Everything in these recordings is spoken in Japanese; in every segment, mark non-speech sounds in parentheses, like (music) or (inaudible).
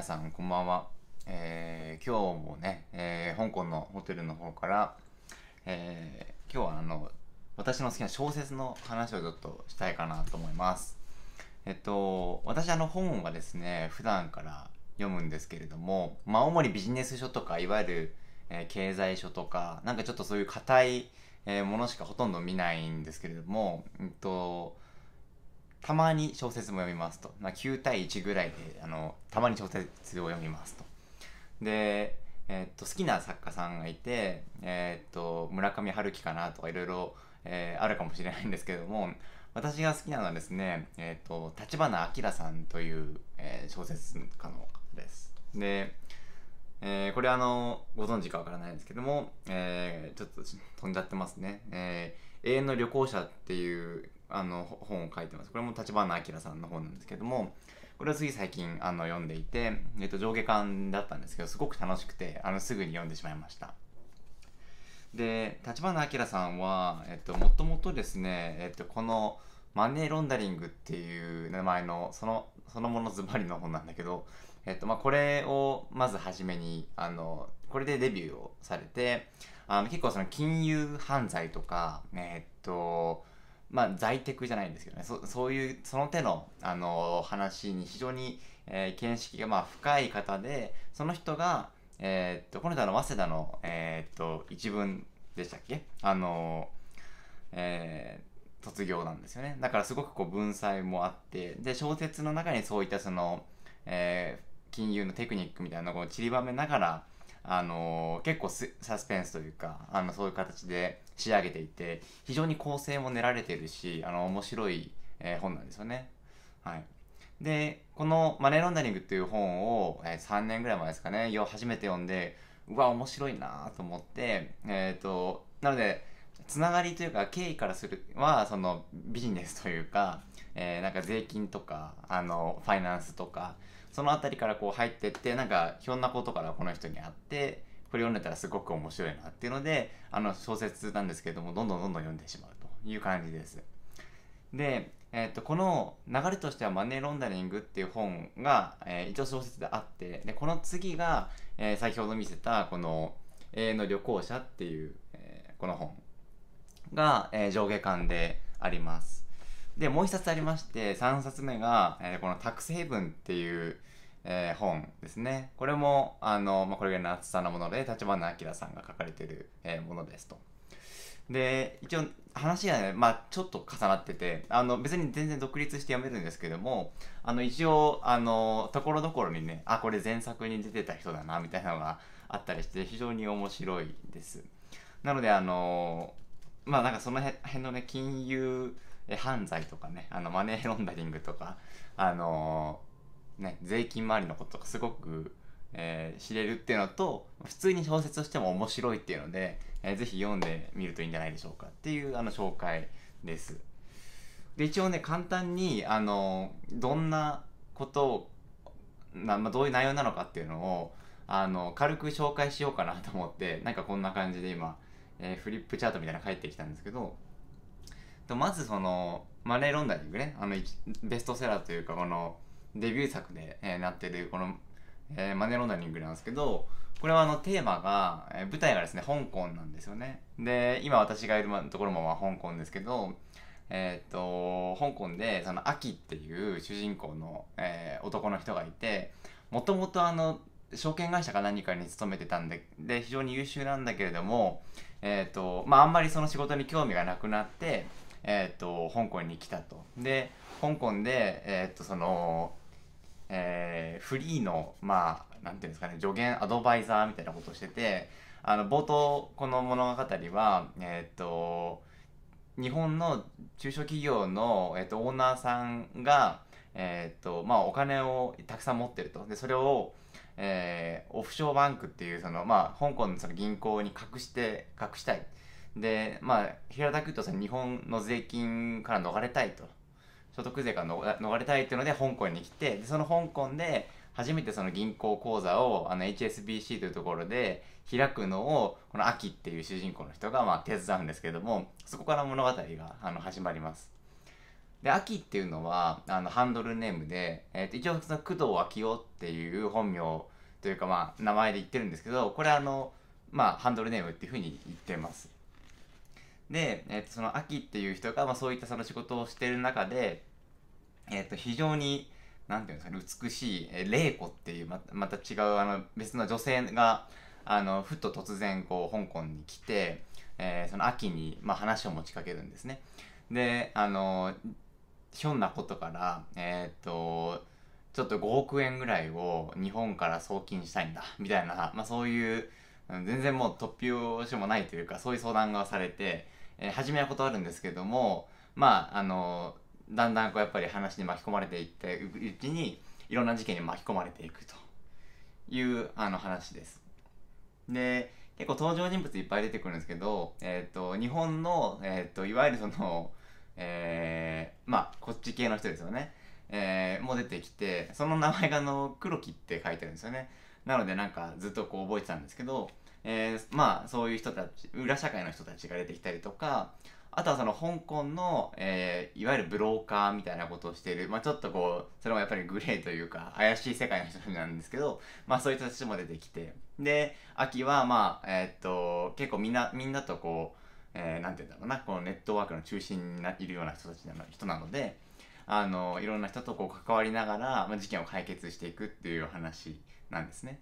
皆さんこんばんは、えー、今日もね、えー、香港のホテルの方から、えー、今日はあの私の好きな小説の話をちょっとしたいかなと思いますえっと私あの本はですね普段から読むんですけれどもまあ主にビジネス書とかいわゆる、え経済書とかなんかちょっとそういう硬い、えものしかほとんど見ないんですけれども、えっとたまに小説も読みますと、まあ、9対1ぐらいであのたまに小説を読みますとで、えー、っと好きな作家さんがいて、えー、っと村上春樹かなとかいろいろあるかもしれないんですけども私が好きなのはですね、えー、っと立花明さんという、えー、小説家の方ですで、えー、これあのご存知かわからないんですけども、えー、ちょっと飛んじゃってますね、えー、永遠の旅行者っていうあの本を書いてます。これも立花明さんの本なんですけども、これは次最近あの読んでいて、えっと、上下巻だったんですけど、すごく楽しくて、あのすぐに読んでしまいました。で、立花明さんは、えっと、もともとですね、えっと、このマネーロンダリングっていう名前の、その、そのものズバリの本なんだけど、えっと、まあ、これをまず初めに、あの、これでデビューをされて、あの結構その金融犯罪とか、えっと、まあ、在宅じゃないんですけどねそそういうその手の、あの話に非常に、えー、見識がまあ深い方でその人が、えー、っとこの間の早稲田の、えー、っと一文でしたっけ、あのえー、卒業なんですよねだからすごくこう文才もあってで小説の中にそういったその、えー、金融のテクニックみたいなのを散りばめながら、あの結構サスペンスというかあのそういう形で。仕上げていて非常に構成も練られてるしあの面白い、え本なんですよね。はい、でこの「マネーロンダリング」っていう本を、え3年ぐらい前ですかね初めて読んでうわ面白いなと思って、えーと、なのでつながりというか経緯からするはそのビジネスというか、えー、なんか税金とかあのファイナンスとかその辺りからこう入ってってなんかひょんなことからこの人に会ってこれ読んでたらすごく面白いなっていうのであの小説なんですけれどもどんどんどんどん読んでしまうという感じです。で、えー、とこの流れとしては「マネーロンダリング」っていう本が、えー、一応小説であってでこの次が、えー、先ほど見せたこの「永遠の旅行者」っていう、えー、この本が、えー、上下巻であります。でもう一冊ありまして3冊目が、えー、この「タックスヘイブン」っていうえー、本ですね。これも、あの、まあ、これぐらいの厚さのもので、立花明さんが書かれてる、えー、ものですと。で、一応話がね、まあ、ちょっと重なってて、あの、別に全然独立してやめるんですけども、あの、一応、あの、ところどころにね、あ、これ前作に出てた人だな、みたいなのがあったりして、非常に面白いです。なので、あの、まあ、なんかその辺のね、金融犯罪とかね、あの、マネーロンダリングとか、あのね、税金周りのことがすごく、えー、知れるっていうのと普通に小説としても面白いっていうので、えー、ぜひ読んでみるといいんじゃないでしょうかっていうあの紹介です。で一応ね簡単にあのどんなことをな、まあ、どういう内容なのかっていうのをあの軽く紹介しようかなと思ってなんかこんな感じで今、えー、フリップチャートみたいなの返ってきたんですけどまずそのマネーロンダリングねあのベストセラーというかこのデビュー作で、えー、なってるこの、えー、マネロンダリングなんですけどこれはあのテーマが、えー、舞台がですね香港なんですよねで今私がいるところもまあ香港ですけどえっ、と香港でそのアキっていう主人公の、えー、男の人がいてもともとあの証券会社か何かに勤めてたんでで非常に優秀なんだけれども、えっ、とまあ、あんまりその仕事に興味がなくなって、えっ、と香港に来たと。で香港で、えっ、とそのえー、フリーの、まあ、なんていうんですかね、助言、アドバイザーみたいなことをしてて、あの、冒頭、この物語は、えっ、と、日本の中小企業の、えっ、と、オーナーさんが、えっ、と、まあ、お金をたくさん持ってると。で、それを、えー、オフショーバンクっていう、その、まあ、香港のその銀行に隠して、隠したい。で、まあ、平たく言うと、その日本の税金から逃れたいと。所得税から逃れたいっていうので香港に来てでその香港で初めてその銀行口座をあの HSBC というところで開くのをこの秋っていう主人公の人がまあ手伝うんですけどもそこから物語があの始まります。で、秋っていうのは、あの、ハンドルネームで、えっ、ー、と、一応、その、工藤昭夫っていう本名というか、まあ、名前で言ってるんですけど、これあの、まあ、ハンドルネームっていうふうに言ってます。で、えっ、ー、と、その、秋っていう人が、まあ、そういったその仕事をしてる中で、えっ、ー、と、非常に、何ていうんですか、ね、美しい、えー、子っていう、ままた違う、あの、別の女性が、あの、ふっと突然、こう、香港に来て、えー、その秋に、まあ、話を持ちかけるんですね。で、あの、ひょんなことから、えっ、ー、と、ちょっと5億円ぐらいを日本から送金したいんだ、みたいな、まあ、そういう、全然もう突拍子もないというか、そういう相談がされて、えー、初めは断るんですけども、まあ、あの、だんだんこうやっぱり話に巻き込まれていってうちにいろんな事件に巻き込まれていくというあの話です。で結構登場人物いっぱい出てくるんですけど、えーと、日本の、えーと、いわゆるその、えー、まあこっち系の人ですよね、えー、も出てきてその名前があの黒木って書いてるんですよね。なのでなんかずっとこう覚えてたんですけど、えー、まあそういう人たち裏社会の人たちが出てきたりとかあとはその香港の、えー、いわゆるブローカーみたいなことをしている、まあ、ちょっとこう、それもやっぱりグレーというか、怪しい世界の人なんですけど、まあそういう人たちも出てきて、で、秋はまあ、えー、っと、結構みんな、みんなとこう、えー、なんて言うんだろうな、このネットワークの中心にいるような人たちなの人なので、あの、いろんな人とこう関わりながら、まあ、事件を解決していくっていう話なんですね。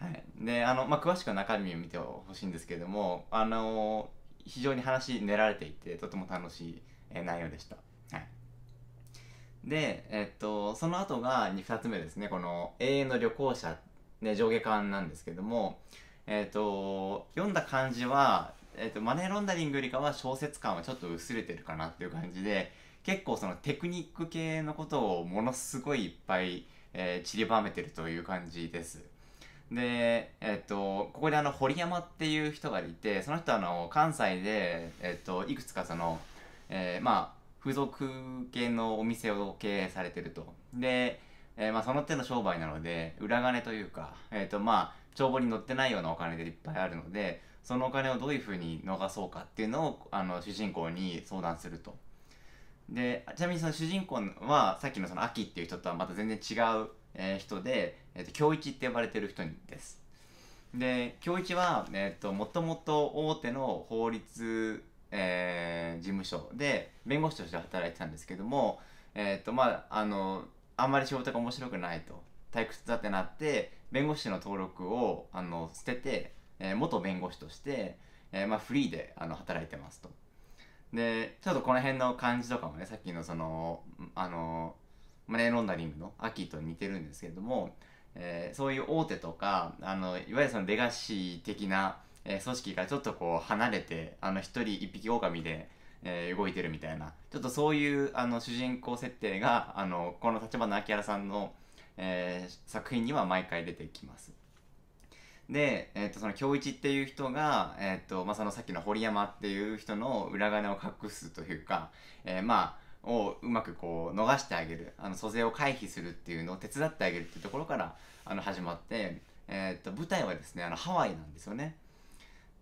はい。で、あの、まあ、詳しくは中身を見てほしいんですけれども、あの非常に話練られていてとても楽しい、え内容でした。はい、で、えっと、その後が 2, つ目ですねこの「永遠の旅行者」ね、上下巻なんですけども、えっと、読んだ感じは、えっと、マネーロンダリングよりかは小説感はちょっと薄れてるかなっていう感じで結構そのテクニック系のことをものすごいいっぱい、えー、散りばめてるという感じです。で、えっと、ここであの、堀山っていう人がいて、その人あの、関西で、えっと、いくつかその、えー、まあ、付属系のお店を経営されてると。で、えー、まあ、その手の商売なので、裏金というか、えっと、まあ、帳簿に載ってないようなお金でいっぱいあるので、そのお金をどういうふうに逃そうかっていうのを、あの、主人公に相談すると。で、ちなみにその主人公は、さっきのその秋っていう人とはまた全然違うえー、人で、えーと、教一って呼ばれてる人です。で、教一は、えーと、もともと大手の法律、えー、事務所で弁護士として働いてたんですけども、えっ、ー、と、まあ、あの、あんまり仕事が面白くないと、退屈だってなって、弁護士の登録を、あの、捨てて、えー、元弁護士として、えー、まあ、フリーで、あの、働いてますと。で、ちょっとこの辺の感じとかもね、さっきのその、あの、マネーロンダリングの秋と似てるんですけれども、えー、そういう大手とかあのいわゆるそのレガシー的な、え組織がちょっとこう離れてあの一人一匹狼で、えー、動いてるみたいなちょっとそういうあの主人公設定があのこの立花明さんの、えー、作品には毎回出てきます。で、えー、とその京一っていう人が、えーとまあ、そのさっきの堀山っていう人の裏金を隠すというか、えー、まあをうまくこう逃してあげるあの租税を回避するっていうのを手伝ってあげるっていうところからあの始まって、えー、と舞台はですねあのハワイなんですよね。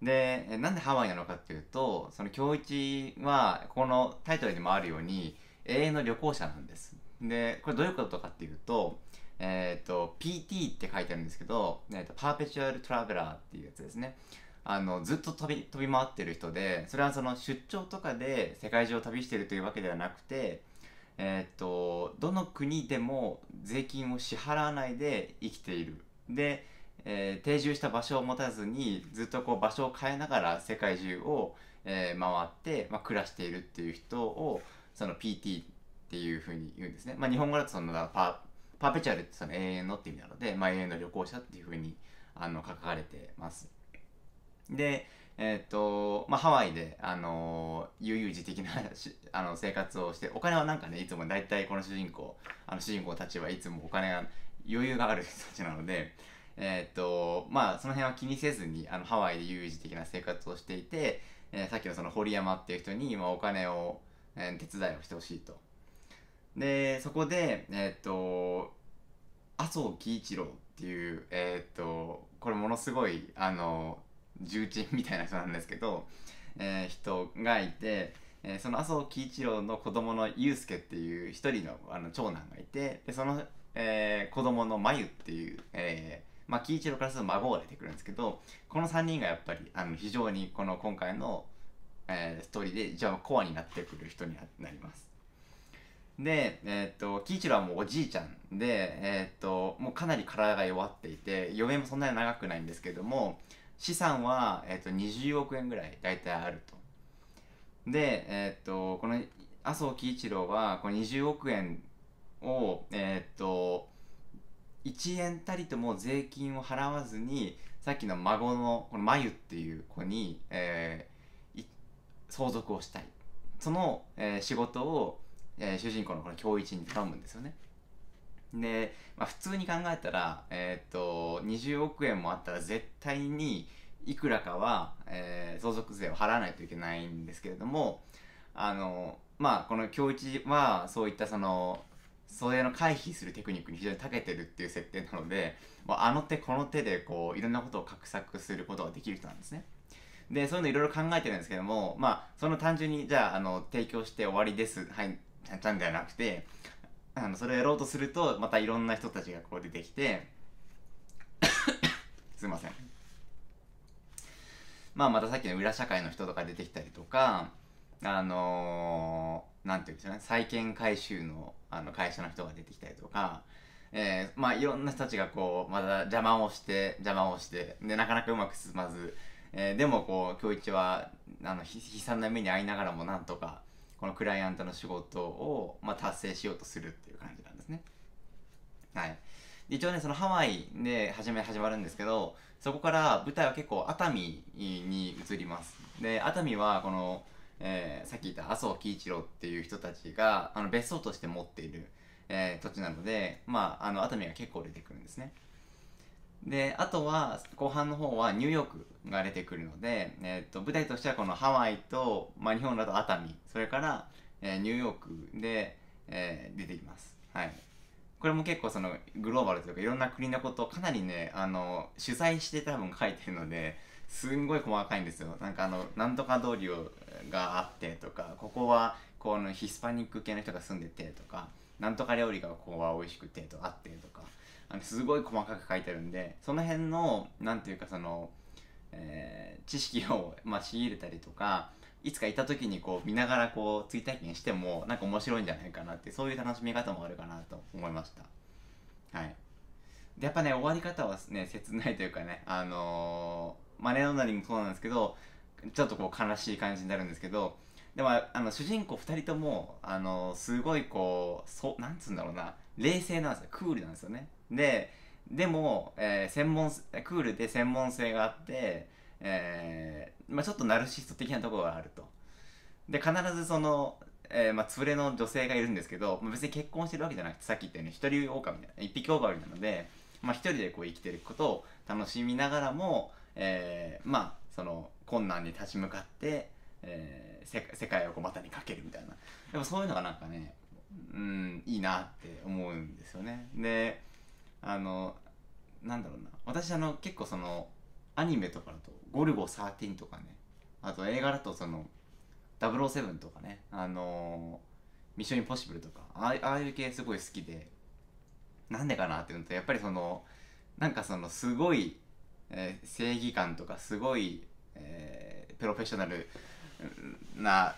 でなんでハワイなのかっていうとその京一はこのタイトルにもあるように永遠の旅行者なんです。でこれどういうことかっていうと,、えーと、と PT って書いてあるんですけど、えーとパーペチュアルトラベラーっていうやつですね。あのずっと飛び飛び回ってる人でそれはその出張とかで世界中を旅してるというわけではなくて、えー、っとどの国でも税金を支払わないで生きているで、えー、定住した場所を持たずにずっとこう場所を変えながら世界中を、えー、回って、まあ、暮らしているっていう人をその PT っていうふうに言うんですね。まあ、日本語だとそのパパーペチュアルってその永遠のって意味なので、まあ、永遠の旅行者っていうふうにあの書かれてます。で、えーとまあ、ハワイで、あのー、悠々自適な (laughs) あの生活をしてお金はなんかねいつも大体この主人公あの主人公たちはいつもお金が余裕がある人たちなので、えーとまあ、その辺は気にせずにあのハワイで悠々自適な生活をしていて、えー、さっきのその堀山っていう人に、まあ、お金を、えー、手伝いをしてほしいと。でそこで、えーと、麻生喜一郎っていう、えーと、これものすごいあの重鎮みたいな人なんですけど、えー、人がいて、えー、その麻生喜一郎の子供の祐介っていう一人のあの長男がいてでその、えー、子供の真由っていう、えーまあ、喜一郎からすると孫が出てくるんですけどこの3人がやっぱりあの非常にこの今回の、えー、ストーリーでゃあコアになってくる人になります。で、えっ、ー、と、喜一郎はもうおじいちゃんで、えっ、ー、と、もうかなり体が弱っていて、余命もそんなに長くないんですけども、資産は、えーと、20億円ぐらい大体あると。で、えーと、この麻生喜一郎はこの20億円を、えーと、1円たりとも税金を払わずにさっきの孫のこの真由っていう子に、えー、相続をしたいその、えー、仕事を、えー、主人公のこの恭一に頼むんですよね。で、まあ、普通に考えたら、えー、っと、20億円もあったら絶対にいくらかは、えー、相続税を払わないといけないんですけれども、あの、まあ、この京一は、そういったその、それの回避するテクニックに非常に長けてるっていう設定なので、まあ、あの手この手でこう、いろんなことを画策することができる人なんですね。で、そういうのいろいろ考えてるんですけども、まあ、その単純に、じゃあ、あの、提供して終わりです。はい、ちゃんちゃんではなくて、あのそれをやろうとするとまたいろんな人たちがこう出てきて (coughs) すいませんまあまたさっきの裏社会の人とか出てきたりとかあのー、なんていうんですかね債権回収のあの会社の人が出てきたりとかえー、まあいろんな人たちがこうまた邪魔をして邪魔をしてでなかなかうまく進まず、えー、でもこう今日一はあの悲惨な目に遭いながらもなんとかこのクライアントの仕事を、まあ、達成しようとするっていう感じなんですね。はい。一応ね、そのハワイで始め始まるんですけど、そこから舞台は結構熱海に移ります。で、熱海はこの、えー、さっき言った麻生喜一郎っていう人たちがあの別荘として持っている、えー、土地なので、まあ、あの熱海が結構出てくるんですね。で、あとは、後半の方はニューヨークが出てくるので、えっ、ー、と、舞台としてはこのハワイと、まあ、日本だと熱海、それから、えー、ニューヨークで、えー、出てきます。はい。これも結構そのグローバルというかいろんな国のことをかなりね、あの、取材して多分書いてるので、すんごい細かいんですよ。なんかあの、なんとか通りをがあってとか、ここはこのヒスパニック系の人が住んでてとか、なんとか料理がここは美味しくてとあってとか。あのすごい細かく書いてあるんでその辺の何て言うかその、えー、知識を、(laughs) まあ、仕入れたりとかいつかいた時にこう見ながらこう追体験してもなんか面白いんじゃないかなってそういう楽しみ方もあるかなと思いましたはいでやっぱね終わり方はね切ないというかねあのー、マネのなりもそうなんですけどちょっとこう悲しい感じになるんですけどでもあの主人公2人ともあのー、すごいこうそなんつうんだろうな冷静なんですよクールなんですよねででも、えー、専門クールで専門性があって、えーまあ、ちょっとナルシスト的なところがあると。で必ずその、えーまあ、連れの女性がいるんですけど、まあ、別に結婚してるわけじゃなくてさっき言ったように一人狼みたいな一匹狼なので、まあ、一人でこう生きてることを楽しみながらも、えー、まあその困難に立ち向かって、えー、せ世界をこう股にかけるみたいなでもそういうのがなんかねうんいいなって思うんですよね。であのなんだろうな私あの結構そのアニメとかだと「ゴルゴ13」とかねあと映画だとその「007」とかねあのミッション・インポッシブル」とかああいう系すごい好きでなんでかなっていうのとやっぱりそのなんかそのすごい、えー、正義感とかすごい、えー、プロフェッショナルな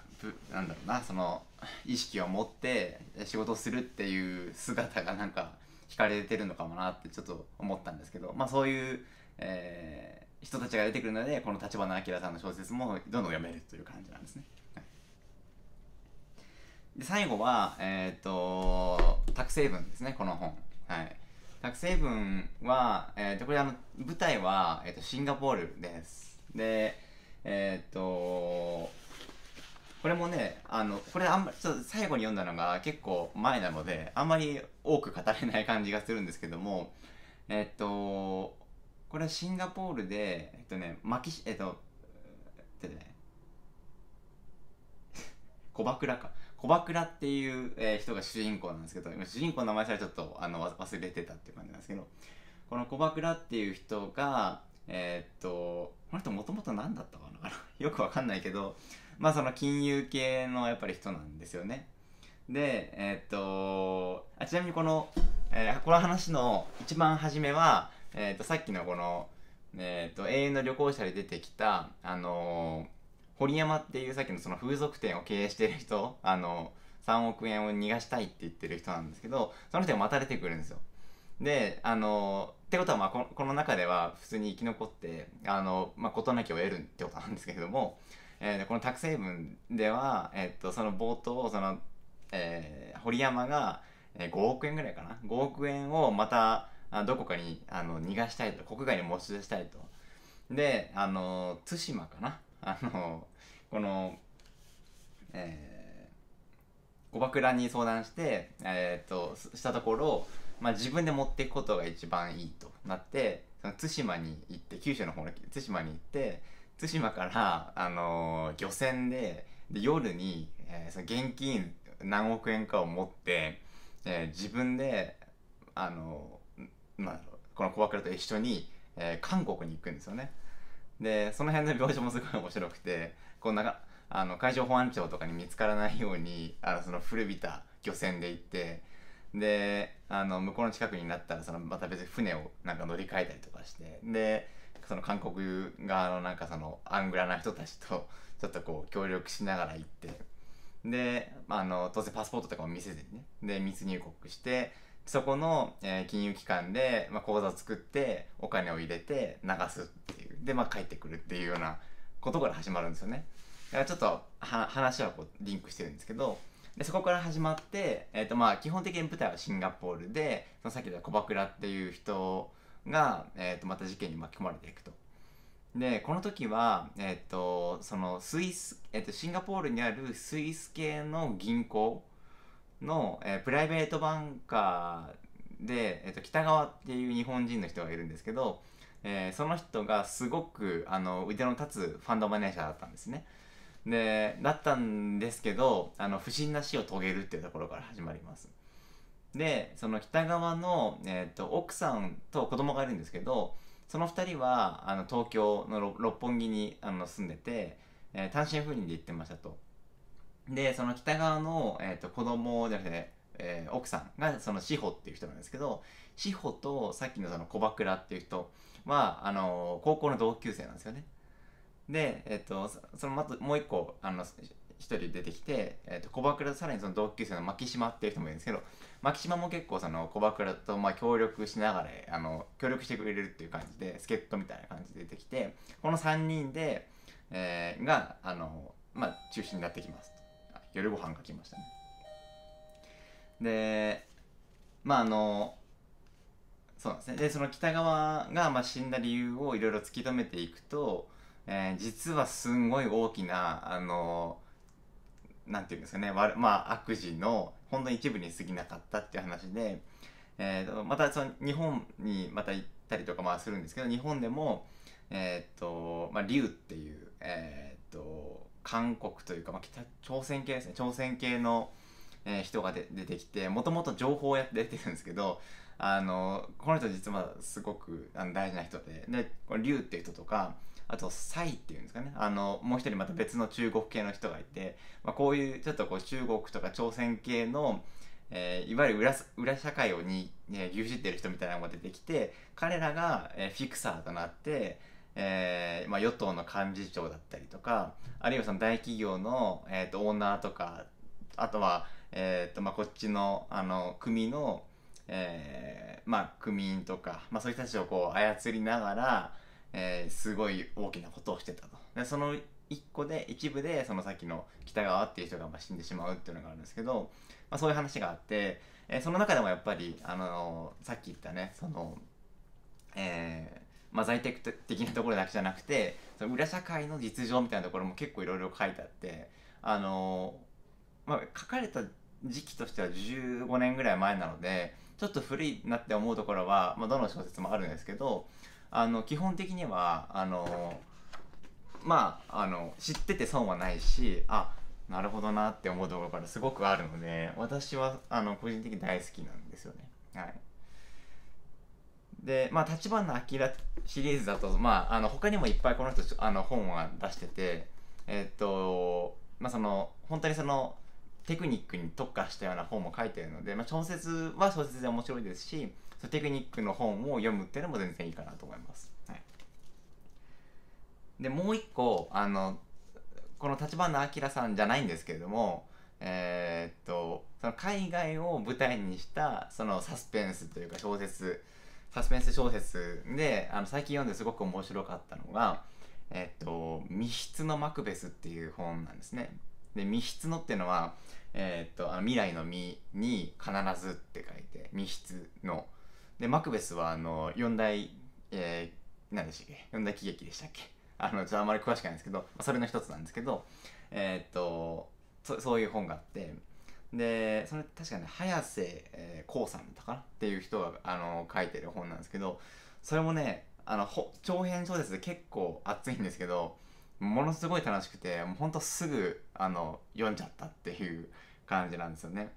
なんだろうなその意識を持って仕事をするっていう姿がなんか惹かれてるのかもなってちょっと思ったんですけど、まあ、そういう、えー、人たちが出てくるのでこの立花明さんの小説もどんどん読めるという感じなんですね。で最後は、えっ、ー、と、卓成文ですね、この本。はい。卓成文は、えっ、ー、と、これあの、舞台は、えっ、ー、と、シンガポールです。で、えっ、と、これもねあのこれあんまりちょっと最後に読んだのが結構前なのであんまり多く語れない感じがするんですけどもえっとこれはシンガポールでえっとねマキシえっとえっとね小バクラか小バクラっていう、えー、人が主人公なんですけど主人公の名前さえちょっとあの忘れてたっていう感じなんですけどこの小バクラっていう人がえー、っとこの人もともと何だったかな (laughs) よくわかんないけどまあその金融系のやっぱり人なんですよね。で、えー、っとあ、ちなみにこの、えー、この話の一番初めは、えー、っと、さっきのこの、えー、っと、永遠の旅行者で出てきた、あの堀山っていうさっきのその風俗店を経営してる人、あの3億円を逃がしたいって言ってる人なんですけど、その人が待たれてくるんですよ。で、あのってことは、まあこの、この中では普通に生き残って、あのまあ、事なきを得るってことなんですけれども、えー、この「託成文」では、えっとその冒頭その、えー、堀山が5億円ぐらいかな5億円をまたどこかにあの逃がしたいと国外に持ち出したいとであの対馬かなあのこのえー、誤爆乱に相談して、えーとしたところ、まあ、自分で持っていくことが一番いいとなってその対馬に行って九州の方の対馬に行って対馬から、あのー漁船でで夜に、えーその現金何億円かを持って、えー自分で、あのーまあ、この小枕と一緒に、えー韓国に行くんですよね。でその辺の描写もすごい面白くてこうなんかあの海上保安庁とかに見つからないようにあのその古びた漁船で行ってであの向こうの近くになったらそのまた別に船をなんか乗り換えたりとかしてでその韓国側のなんかそのアングラな人たちと (laughs) ちょっとこう協力しながら行ってで、まあ、あの当然パスポートとかも見せずにねで密入国してそこの、えー、金融機関で、まあ、口座作ってお金を入れて流すっていうで、まあ、帰ってくるっていうようなことから始まるんですよねだからちょっと話はこうリンクしてるんですけどでそこから始まって、えーとまあ、基本的に舞台はシンガポールでそのさっき言った小バクラっていう人が、えーと、また事件に巻き込まれていくと。でこの時は、えーとそのスイスえーと、シンガポールにあるスイス系の銀行の、えー、プライベートバンカーで、えーと、と北川っていう日本人の人がいるんですけど、えー、その人がすごくあの腕の立つファンドマネージャーだったんですね。でだったんですけどあの不審な死を遂げるっていうところから始まります。でその北側の、えーと、奥さんと子供がいるんですけどその2人はあの東京の六本木にあの住んでて、えー、単身赴任で行ってましたと。でその北側の、えーと、子供じゃなくて、えー、奥さんがその志保っていう人なんですけど志保とさっきのその小倉っていう人はあの高校の同級生なんですよね。で、えーと、そのまずもう一個あの一人出てきて、えー、と小バさらにその同級生の牧島っていう人もいるんですけど牧島も結構その小倉とまあ協力しながらあの協力してくれるっていう感じで助っ人みたいな感じで出てきてこの3人で、えー、があの、まあ、中心になってきます夜ご飯が来ましたねでまああのそうなんですねでその北川がまあ死んだ理由をいろいろ突き止めていくと、えー、実はすんごい大きなあのなんていうんですかね、まあ、悪事のほんの一部に過ぎなかったっていう話で、えー、またその日本にまた行ったりとかまあするんですけど日本でも、えー、っとまあ、竜っていう、えー、っと韓国というか、まあ、北朝鮮系ですね朝鮮系の、え人が出てきてもともと情報をやって出てるんですけどあのこの人実はすごくあの大事な人でで竜っていう人とかあとサイっていうんですかねあのもう一人また別の中国系の人がいて、まあ、こういうちょっとこう中国とか朝鮮系の、えー、いわゆる裏裏社会をに、ね、牛耳ってる人みたいなのが出てきて彼らが、えー、フィクサーとなって、えーまあ、与党の幹事長だったりとかあるいはその大企業の、えーと、とオーナーとかあとは、えーとまあ、こっちのあの組の、えーまあ、組員とか、まあ、そういう人たちをこう操りながらえー、すごい大きなことをしてたと。でその一個で一部でそのさっきの北川っていう人がまあ死んでしまうっていうのがあるんですけど、まあ、そういう話があって、えー、その中でもやっぱり、あのー、さっき言ったねその、えーまあ、在宅的なところだけじゃなくてその裏社会の実情みたいなところも結構いろいろ書いてあって、あのー、まあ、書かれた時期としては15年ぐらい前なのでちょっと古いなって思うところは、まあ、どの小説もあるんですけどあの基本的にはあのまああの知ってて損はないしあなるほどなって思うところからすごくあるので私はあの個人的に大好きなんですよね。はいでまあ「立花明」シリーズだと、まあ、あの他にもいっぱいこの人あの本は出しててえっとまあその本当にそのテクニックに特化したような本も書いてるので、まあ、小説は小説で面白いですしそテクニックの本を読むっていうのも全然いいかなと思います。はい、でもう一個あのこの立花明さんじゃないんですけれどもえー、っとその海外を舞台にしたそのサスペンスというか小説サスペンス小説であの最近読んですごく面白かったのが「えっと密室のマクベス」っていう本なんですね。で密室のっていうのは、えー、っとあの未来の「未」に「必ず」って書いて密室のでマクベスはあの四大、えー、何でしたっけ四大喜劇でしたっけあのちょっとあまり詳しくないんですけどそれの一つなんですけどえー、っとそそういう本があってでそれ確かね早瀬康、えー、さんだったかなっていう人があの書いてる本なんですけどそれもねあの長編小説で結構熱いんですけどものすごい楽しくてもうほんとすぐあの読んじゃったっていう感じなんですよね。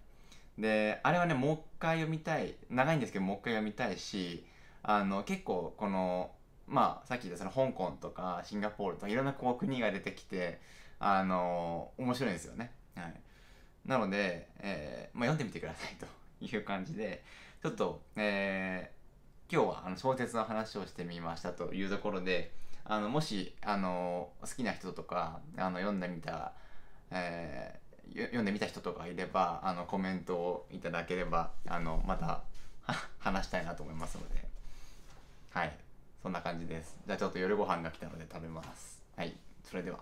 であれはねもう一回読みたい長いんですけどもう一回読みたいしあの結構このまあさっき言ったその香港とかシンガポールとかいろんなこう国が出てきてあの面白いんですよね。はい、なので、えーまあ、読んでみてくださいという感じでちょっと、えー、今日はあの小説の話をしてみましたというところであのもしあの好きな人とかあの読んでみた、えー読んでみた人とかいればあのコメントをいただければあのまた話したいなと思いますのではいそんな感じですじゃあちょっと夜ご飯が来たので食べますはいそれでは